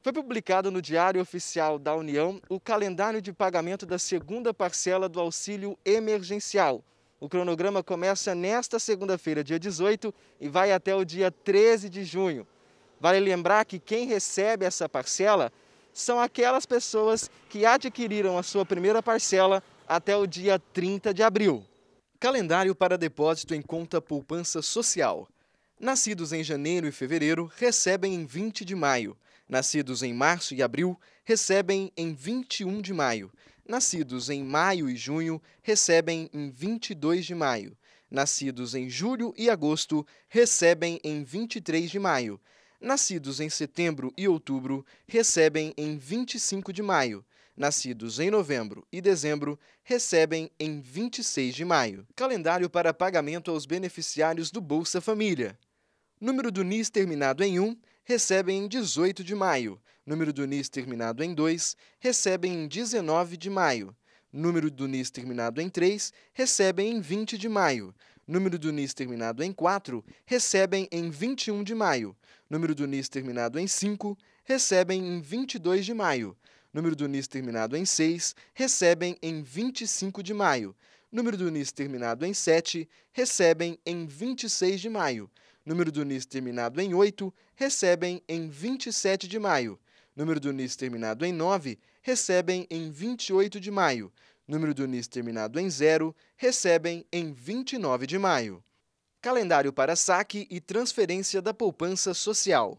Foi publicado no Diário Oficial da União o calendário de pagamento da segunda parcela do auxílio emergencial. O cronograma começa nesta segunda-feira, dia 18, e vai até o dia 13 de junho. Vale lembrar que quem recebe essa parcela são aquelas pessoas que adquiriram a sua primeira parcela até o dia 30 de abril. Calendário para depósito em conta poupança social. Nascidos em janeiro e fevereiro recebem em 20 de maio. Nascidos em março e abril, recebem em 21 de maio. Nascidos em maio e junho, recebem em 22 de maio. Nascidos em julho e agosto, recebem em 23 de maio. Nascidos em setembro e outubro, recebem em 25 de maio. Nascidos em novembro e dezembro, recebem em 26 de maio. Calendário para pagamento aos beneficiários do Bolsa Família. Número do NIS terminado em 1 recebem em 18 de maio. Número do NIS terminado em 2 recebem em 19 de maio. Número do NIS terminado em 3 recebem em 20 de maio. Número do NIS terminado em 4 recebem em 21 de maio. Número do NIS terminado em 5 recebem em 22 de maio. Número do NIS terminado em 6 recebem em 25 de maio número do NIS terminado em 7, recebem em 26 de maio número do NIS terminado em 8, recebem em 27 de maio. Número do NIS terminado em 9, recebem em 28 de maio. Número do NIS terminado em 0, recebem em 29 de maio. Calendário para saque e transferência da poupança social.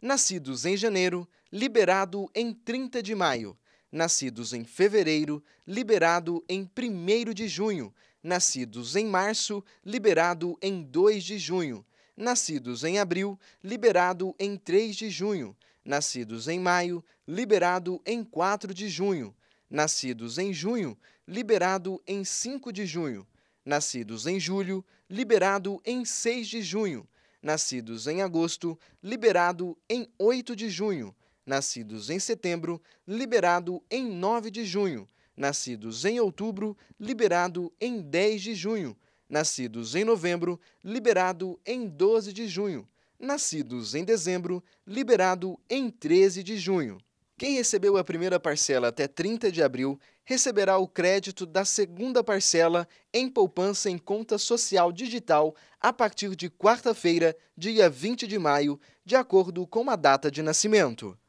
Nascidos em janeiro, liberado em 30 de maio. Nascidos em fevereiro, liberado em 1 de junho. Nascidos em março, liberado em 2 de junho nascidos em abril, liberado em 3 de junho, nascidos em maio, liberado em 4 de junho, nascidos em junho, liberado em 5 de junho, nascidos em julho, liberado em 6 de junho, nascidos em agosto, liberado em 8 de junho, nascidos em setembro, liberado em 9 de junho, nascidos em outubro, liberado em 10 de junho Nascidos em novembro, liberado em 12 de junho. Nascidos em dezembro, liberado em 13 de junho. Quem recebeu a primeira parcela até 30 de abril receberá o crédito da segunda parcela em poupança em conta social digital a partir de quarta-feira, dia 20 de maio, de acordo com a data de nascimento.